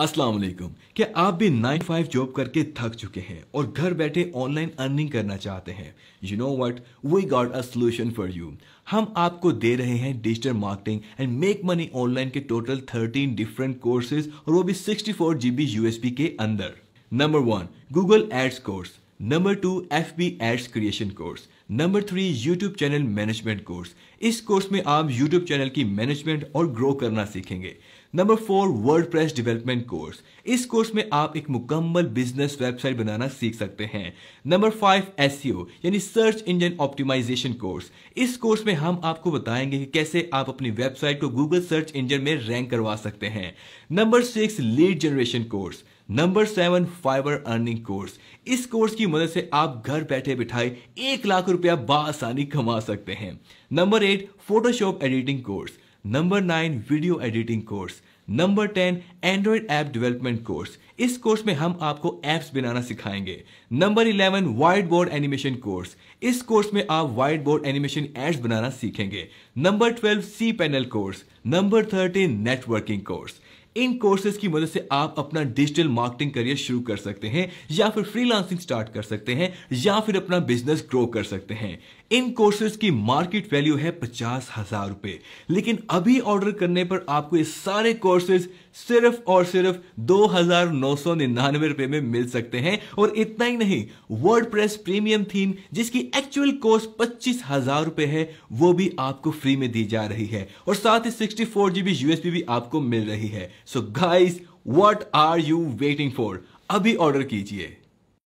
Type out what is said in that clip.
अस्सलाम वालेकुम क्या आप भी नाइन फाइव जॉब करके थक चुके हैं और घर बैठे ऑनलाइन अर्निंग करना चाहते हैं you know what we got a solution for you हम आपको दे रहे हैं digital marketing and make money online के टोटल 13 डिफरेंट कोर्सेज और वो भी 64 जीबी यूएसपी के अंदर number one Google ads course number two F B ads creation course number three YouTube channel management course इस कोर्स में आप यूट्यूब चैनल की मैनेजमेंट और ग्रो करना सीखेंगे number four word press development course इस कोर्स में आप एक मुकम्मल बिजनेस वेबसाइट बनाना सीख सकते हैं नंबर फाइव एस यानी सर्च इंजन ऑप्टिमाइजेशन कोर्स इस कोर्स में हम आपको बताएंगे कि कैसे आप अपनी वेबसाइट को गूगल सर्च इंजन में रैंक करवा सकते हैं number six lead generation course number seven Fiverr earning course इस कोर्स की मदद से आप घर बैठे बिठाए एक लाख रुपया बासानी कमा सकते हैं number eight Photoshop editing course number nine video editing course number ten Android app development course इस कोर्स में हम आपको एप्स बनाना सिखाएंगे number eleven whiteboard animation course इस कोर्स में आप वाइट बोर्ड एनिमेशन एड्स बनाना सीखेंगे number twelve C panel course number thirteen networking course इन कोर्सेज की मदद से आप अपना डिजिटल मार्केटिंग करियर शुरू कर सकते हैं या फिर फ्रीलांसिंग स्टार्ट कर सकते हैं या फिर अपना बिजनेस ग्रो कर सकते हैं इन कोर्सेज की मार्केट वैल्यू है पचास हजार रुपए लेकिन अभी ऑर्डर करने पर आपको ये सारे कोर्सेज सिर्फ और सिर्फ दो हजार नौ सौ निन्यानवे रुपए में मिल सकते हैं और इतना ही नहीं वर्ड प्रेस प्रीमियम थीम जिसकी एक्चुअल कॉस्ट पच्चीस हजार रुपए है वो भी आपको फ्री में दी जा रही है और साथ ही सिक्सटी फोर जीबी यूएसबी भी आपको मिल रही है so guys what are you waiting for अभी ऑर्डर कीजिए